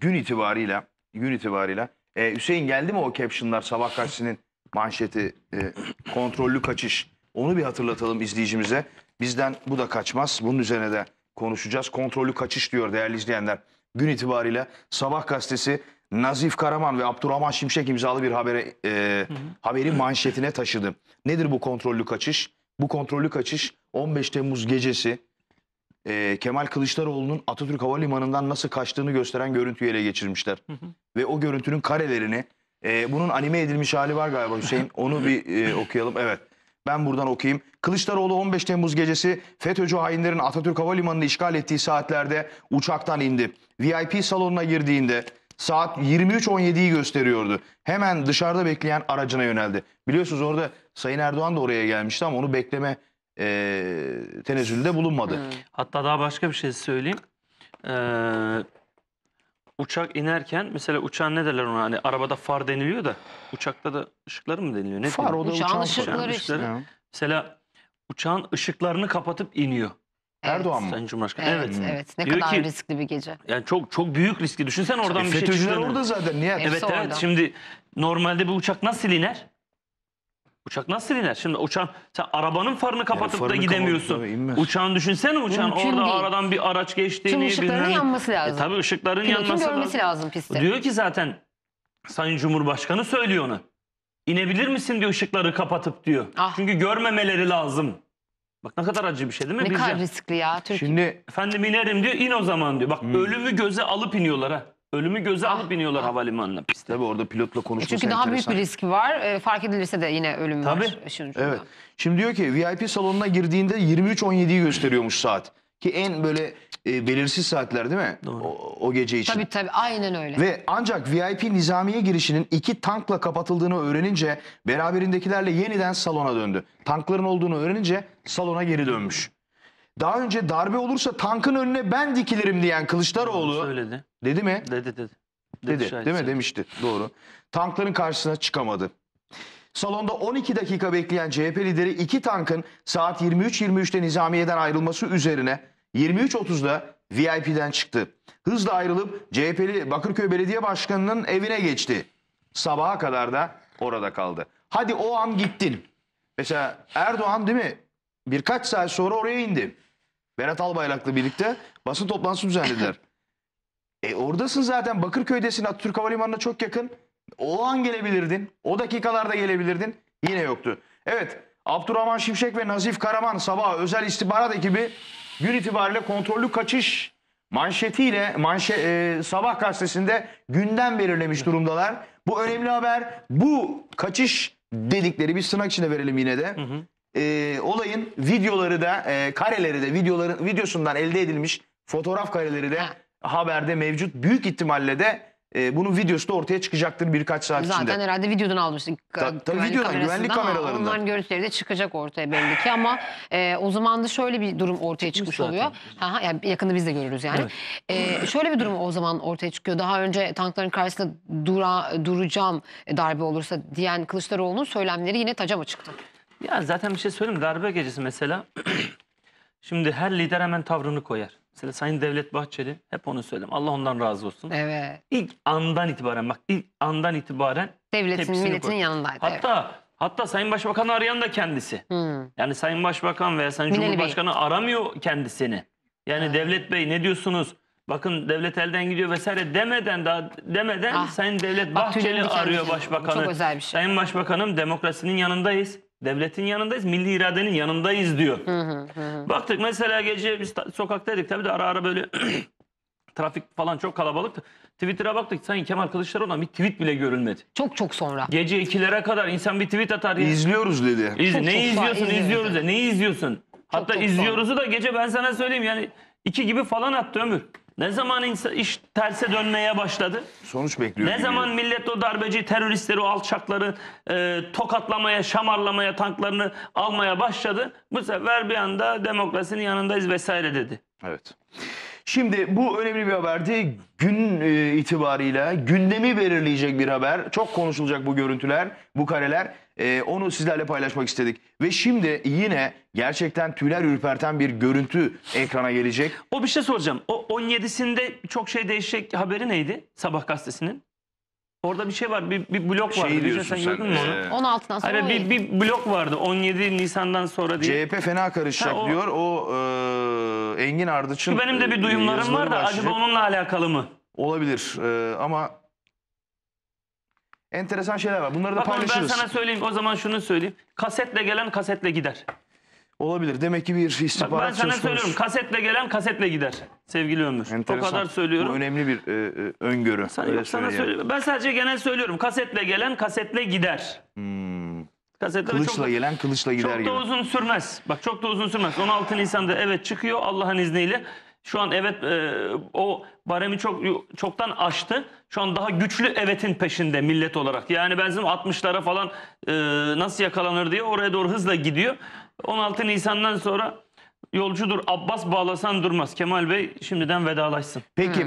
gün itibariyle gün itibariyle e, Hüseyin geldi mi o captionlar sabah gazetesinin manşeti e, kontrollü kaçış onu bir hatırlatalım izleyicimize. Bizden bu da kaçmaz. Bunun üzerine de konuşacağız. Kontrollü kaçış diyor değerli izleyenler. Gün itibariyle Sabah gazetesi Nazif Karaman ve Abdurrahman Şimşek imzalı bir habere e, haberi manşetine taşıdı. Nedir bu kontrollü kaçış? Bu kontrollü kaçış 15 Temmuz gecesi e, Kemal Kılıçdaroğlu'nun Atatürk Havalimanı'ndan nasıl kaçtığını gösteren görüntüyü ele geçirmişler. Hı hı. Ve o görüntünün karelerini, e, bunun anime edilmiş hali var galiba Hüseyin. Onu bir e, okuyalım. Evet. Ben buradan okuyayım. Kılıçdaroğlu 15 Temmuz gecesi FETÖ'cü hainlerin Atatürk Havalimanı'nı işgal ettiği saatlerde uçaktan indi. VIP salonuna girdiğinde saat 23.17'yi gösteriyordu. Hemen dışarıda bekleyen aracına yöneldi. Biliyorsunuz orada Sayın Erdoğan da oraya gelmişti ama onu bekleme e, tenezzülde bulunmadı. Hmm. Hatta daha başka bir şey söyleyeyim. Ee, uçak inerken mesela uçağın ne derler ona hani arabada far deniliyor da uçakta da ışıkları mı deniliyor? Ne far o da uçağın, uçağın ışıkları. ışıkları. Mesela uçağın ışıklarını kapatıp iniyor. Evet. Erdoğan mı? Sayın Cumhurbaşkanı. Evet, evet. evet. Ne Diyor kadar ki, riskli bir gece. Yani çok çok büyük riski. Düşünsen oradan e, bir şey Fetöcüler orada zaten. Niye? Evet, evet. Orada. Şimdi normalde bu uçak nasıl iner? Uçak nasıl iner? Şimdi uçağın sen arabanın farını kapatıp farını da gidemiyorsun. kapatıp, tabii, inmez. uçağın düşünsene uçağın Mümkün orada değil. aradan bir araç geçtiğini. Tüm ışıkların bilmem- e, yanması lazım. E, tabii ışıkların Pilotun yanması görmesi lazım piste. Diyor ki zaten Sayın Cumhurbaşkanı söylüyor ona. İnebilir misin diyor ışıkları kapatıp diyor. Ah. Çünkü görmemeleri lazım. Bak ne kadar acı bir şey değil mi? Ne Biz kadar riskli ya Türkiye. Şimdi Efendim inerim diyor in o zaman diyor. Bak hmm. ölümü göze alıp iniyorlar ha. Ölümü göze alıp ah. biniyorlar havalimanına pistte. Tabii orada pilotla konuşması e Çünkü daha büyük bir risk var. E, fark edilirse de yine ölüm var. Tabii. Evet. Şimdi diyor ki VIP salonuna girdiğinde 23.17'yi gösteriyormuş saat. Ki en böyle e, belirsiz saatler değil mi? O, o gece için. Tabii tabii aynen öyle. Ve ancak VIP nizamiye girişinin iki tankla kapatıldığını öğrenince beraberindekilerle yeniden salona döndü. Tankların olduğunu öğrenince salona geri dönmüş. Daha önce darbe olursa tankın önüne ben dikilirim diyen Kılıçdaroğlu. Söyledi. Dedi mi? Dedi dedi. Dedi, dedi değil mi? Demişti. Doğru. Tankların karşısına çıkamadı. Salonda 12 dakika bekleyen CHP lideri iki tankın saat 23.23'te nizamiyeden ayrılması üzerine 23.30'da VIP'den çıktı. Hızla ayrılıp CHP'li Bakırköy Belediye Başkanı'nın evine geçti. Sabaha kadar da orada kaldı. Hadi o an gittin. Mesela Erdoğan değil mi? Birkaç saat sonra oraya indi. Berat Albayrak'la birlikte basın toplantısı düzenlediler. e oradasın zaten Bakırköy'desin Atatürk Havalimanı'na çok yakın. O an gelebilirdin. O dakikalarda gelebilirdin. Yine yoktu. Evet Abdurrahman Şimşek ve Nazif Karaman sabah özel istihbarat ekibi gün itibariyle kontrollü kaçış manşetiyle manşe, e, sabah gazetesinde gündem belirlemiş durumdalar. Bu önemli haber. Bu kaçış dedikleri bir sınak içinde verelim yine de. Hı hı e, olayın videoları da e, kareleri de videoların videosundan elde edilmiş fotoğraf kareleri de haberde mevcut. Büyük ihtimalle de e, bunun videosu da ortaya çıkacaktır birkaç saat Zaten içinde. Zaten herhalde videodan almıştık. tabii videodan, güvenlik ama kameralarından. Onların görüntüleri de çıkacak ortaya belli ki ama e, o zaman da şöyle bir durum ortaya çıkmış oluyor. Ha, ha, yani yakında biz de görürüz yani. Evet. E, şöyle bir durum o zaman ortaya çıkıyor. Daha önce tankların karşısında dura, duracağım darbe olursa diyen Kılıçdaroğlu'nun söylemleri yine taca çıktı? Ya zaten bir şey söyleyeyim darbe gecesi mesela şimdi her lider hemen tavrını koyar. Mesela Sayın Devlet Bahçeli hep onu söyleyeyim. Allah ondan razı olsun. Evet. İlk andan itibaren bak ilk andan itibaren devletin milletin koyar. yanındaydı. Hatta evet. hatta Sayın Başbakan'ı arayan da kendisi. Hmm. Yani Sayın Başbakan veya Sayın Binali Cumhurbaşkanı Bey. aramıyor kendisini. Yani evet. Devlet Bey ne diyorsunuz? bakın devlet elden gidiyor vesaire demeden daha demeden ah, Sayın Devlet Bahçeli arıyor başbakanı. Çok özel bir şey. Sayın Başbakanım demokrasinin yanındayız. Devletin yanındayız, milli iradenin yanındayız diyor. Hı hı hı. Baktık mesela gece biz sokaktaydık tabii de ara ara böyle trafik falan çok kalabalıktı. Twitter'a baktık sanki Kemal Kılıçdaroğlu'na bir tweet bile görülmedi. Çok çok sonra. Gece ikilere kadar insan bir tweet atar. Ya. İzliyoruz dedi. İz, çok, ne çok izliyorsun izliyoruz izliyoruz ya. ne izliyorsun? Çok, Hatta çok izliyoruzu sonra. da gece ben sana söyleyeyim yani iki gibi falan attı ömür. Ne zaman iş terse dönmeye başladı? Sonuç bekliyor. Ne zaman diyor. millet o darbeci teröristleri, o alçakları e, tokatlamaya, şamarlamaya, tanklarını almaya başladı? Bu sefer bir anda demokrasinin yanındayız vesaire dedi. Evet. Şimdi bu önemli bir haberdi. Gün e, itibarıyla gündemi belirleyecek bir haber. Çok konuşulacak bu görüntüler, bu kareler. E, onu sizlerle paylaşmak istedik. Ve şimdi yine gerçekten tüyler ürperten bir görüntü ekrana gelecek. O bir şey soracağım. O 17'sinde çok şey değişecek haberi neydi sabah gazetesinin? Orada bir şey var. Bir, bir blok vardı. Bir şey diyorsun sen, gördün e, 16'dan sonra Hayır, bir, bir blok vardı 17 Nisan'dan sonra diye. CHP fena karışacak Ha, o- diyor. O e, Engin Ardıç'ın Benim de bir e, duyumlarım var da acaba onunla alakalı mı? Olabilir e, ama enteresan şeyler var. Bunları da Bak oğlum ben sana söyleyeyim o zaman şunu söyleyeyim. Kasetle gelen kasetle gider. Olabilir. Demek ki bir Bak ben sana söylüyorum kasetle gelen kasetle gider sevgili Ömür. Enteresan. O kadar söylüyorum. Bu önemli bir e, e, öngörü. Sana, Öyle sana söyleyeyim. Ben sadece genel söylüyorum. Kasetle gelen kasetle gider. Hmm. Kasetle Kılıçla çok, gelen kılıçla gider çok gibi. da uzun sürmez. Bak çok da uzun sürmez. 16 Nisan'da evet çıkıyor Allah'ın izniyle. Şu an evet e, o baremi çok çoktan aştı. Şu an daha güçlü evetin peşinde millet olarak. Yani benzin 60'lara falan e, nasıl yakalanır diye oraya doğru hızla gidiyor. 16 Nisan'dan sonra yolcudur Abbas bağlasan durmaz. Kemal Bey şimdiden vedalaşsın. Peki.